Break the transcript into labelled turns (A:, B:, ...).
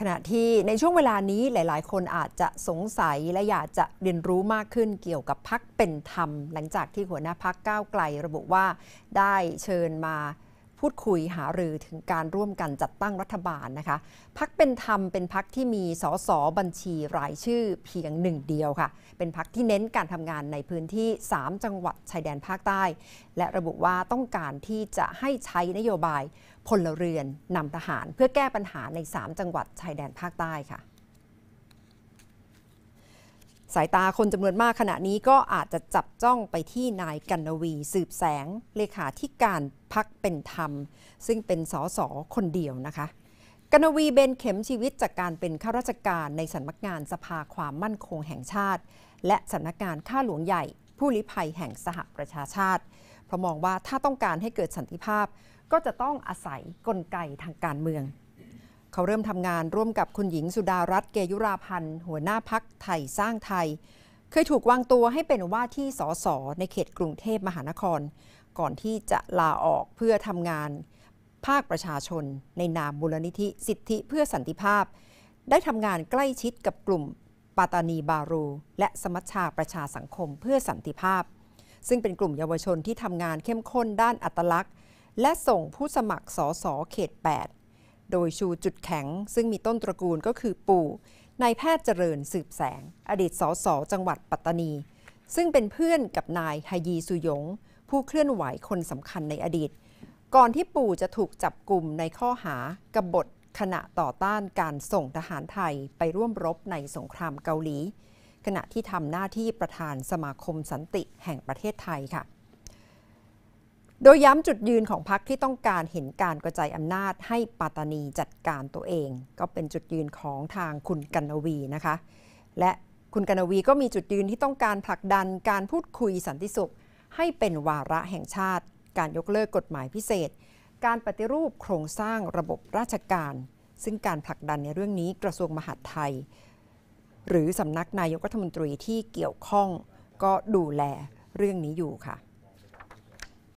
A: ขณะที่ในช่วงเวลานี้หลายๆ คนอาจจะสงสัยและอยากจะเรียนรู้มากขึ้นเกี่ยวกับพักเป็นธรรม หลังจากที่หัวหน้าพักก้าวไกลระบุว่าได้เชิญมาพูดคุยหารือถึงการร่วมกันจัดตั้งรัฐบาลนะคะพักเป็นธรรมเป็นพักที่มีสสบัญชีรายชื่อเพียงหนึ่งเดียวค่ะ เป็นพักที่เน้นการทำงานในพื้นที่ 3 จังหวัดชายแดนภาคใต้ และระบุว่าต้องการที่จะให้ใช้นโยบายพลเรือนนำทหาร เพื่อแก้ปัญหาใน 3 จังหวัดชายแดนภาคใต้ค่ะสายตาคนจำนวนมากขณะนี้ก็อาจจะจับจ้องไปที่นายกันนวีสืบแสงเลขาธิการพักเป็นธรรม ซึ่งเป็นสสคนเดียวนะคะกันวีเบนเข็มชีวิตจากการเป็นข้าราชการในสำนักงานสภาความมั่นคงแห่งชาติ และสำนักงานข้าหลวงใหญ่ ผู้ลี้ภัยแห่งสหประชาชาติเพราะมองว่าถ้าต้องการให้เกิดสันติภาพก็จะต้องอาศัยกลไกทางการเมืองเขาเริ่มทำงานร่วมกับคุณหญิงสุดารัตน์เกยุราพันธ์ หัวหน้าพักไทยสร้างไทย เคยถูกวางตัวให้เป็นว่าที่สสในเขตกรุงเทพมหานคร ก่อนที่จะลาออกเพื่อทำงานภาคประชาชน ในนามมูลนิธิสิทธิเพื่อสันติภาพ ได้ทำงานใกล้ชิดกับกลุ่มปาตานีบารู และสมัชชาประชาสังคมเพื่อสันติภาพ ซึ่งเป็นกลุ่มเยาวชนที่ทำงานเข้มข้นด้านอัตลักษณ์ และส่งผู้สมัครสสเขต8โดยชูจุดแข็ง ซึ่งมีต้นตระกูลก็คือปู่นายแพทย์เจริญสืบแสง อดีตสสจังหวัดปัตตานี ซึ่งเป็นเพื่อนกับนายฮายีสุยง ผู้เคลื่อนไหวคนสำคัญในอดีต ก่อนที่ปู่จะถูกจับกลุ่มในข้อหากบฏขณะต่อต้านการส่งทหารไทยไปร่วมรบในสงครามเกาหลี ขณะที่ทำหน้าที่ประธานสมาคมสันติแห่งประเทศไทยค่ะโดยย้ำจุดยืนของพรรคที่ต้องการเห็นการกระจายอำนาจให้ปัตตานีจัดการตัวเอง ก็เป็นจุดยืนของทางคุณกันวีนะคะ และคุณกันวีก็มีจุดยืนที่ต้องการผลักดันการพูดคุยสันติสุข ให้เป็นวาระแห่งชาติ การยกเลิกกฎหมายพิเศษ การปฏิรูปโครงสร้างระบบราชการ ซึ่งการผลักดันในเรื่องนี้กระทรวงมหาดไทย หรือสำนักนายกรัฐมนตรีที่เกี่ยวข้องก็ดูแลเรื่องนี้อยู่ค่ะ